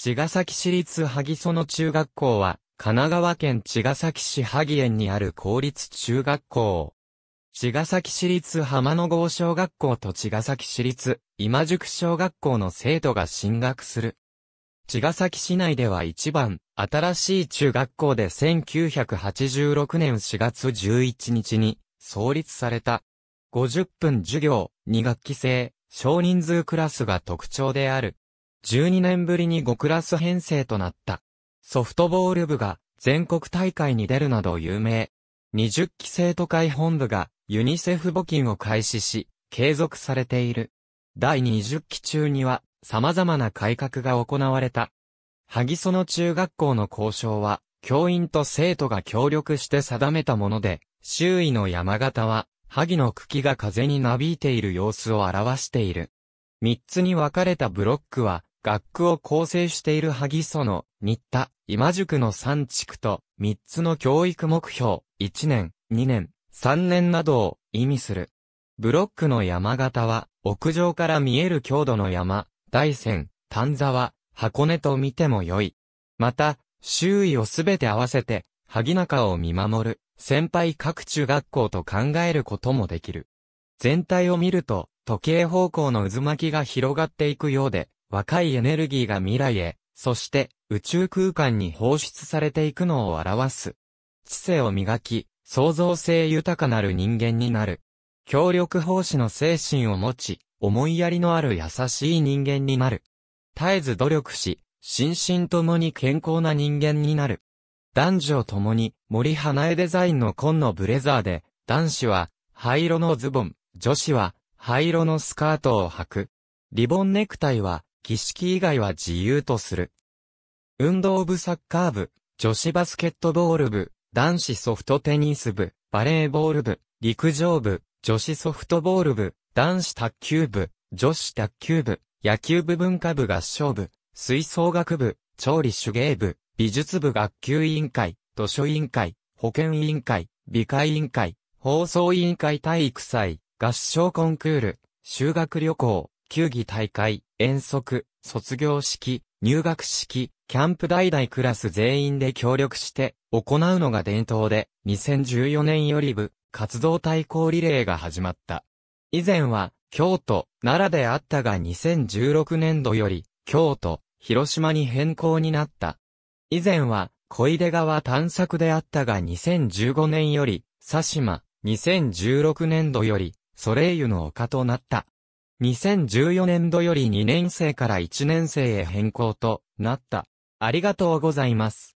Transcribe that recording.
茅ヶ崎市立萩園中学校は、神奈川県茅ヶ崎市萩園にある公立中学校。茅ヶ崎市立浜野郷小学校と茅ヶ崎市立今宿小学校の生徒が進学する。茅ヶ崎市内では一番新しい中学校で1986年4月11日に創立された。50分授業、2学期制、少人数クラスが特徴である。12年ぶりに5クラス編成となった。ソフトボール部が全国大会に出るなど有名。20期生徒会本部がユニセフ募金を開始し、継続されている。第20期中には様々な改革が行われた。萩園中学校の交渉は、教員と生徒が協力して定めたもので、周囲の山形は、萩の茎が風になびいている様子を表している。三つに分かれたブロックは、学区を構成している萩園、新田、今宿の3地区と、3つの教育目標、1年、2年、3年などを意味する。ブロックの山形は、屋上から見える郷土の山、大山、丹沢、箱根と見ても良い。また、周囲をすべて合わせて、萩中を見守る、先輩各中学校と考えることもできる。全体を見ると、時計方向の渦巻きが広がっていくようで、若いエネルギーが未来へ、そして宇宙空間に放出されていくのを表す。知性を磨き、創造性豊かなる人間になる。協力奉仕の精神を持ち、思いやりのある優しい人間になる。絶えず努力し、心身ともに健康な人間になる。男女ともに森花江デザインの紺のブレザーで、男子は灰色のズボン、女子は灰色のスカートを履く。リボンネクタイは儀式以外は自由とする。運動部サッカー部、女子バスケットボール部、男子ソフトテニス部、バレーボール部、陸上部、女子ソフトボール部、男子卓球部、女子卓球部、野球部文化部合唱部、吹奏楽部、調理手芸部、美術部学級委員会、図書委員会、保健委員会、美会委員会、放送委員会体育祭、合唱コンクール、修学旅行、球技大会、遠足、卒業式、入学式、キャンプ代々クラス全員で協力して行うのが伝統で、2014年より部、活動対抗リレーが始まった。以前は、京都、奈良であったが2016年度より、京都、広島に変更になった。以前は、小出川探索であったが2015年より、佐島、2016年度より、ソレイユの丘となった。2014年度より2年生から1年生へ変更となった。ありがとうございます。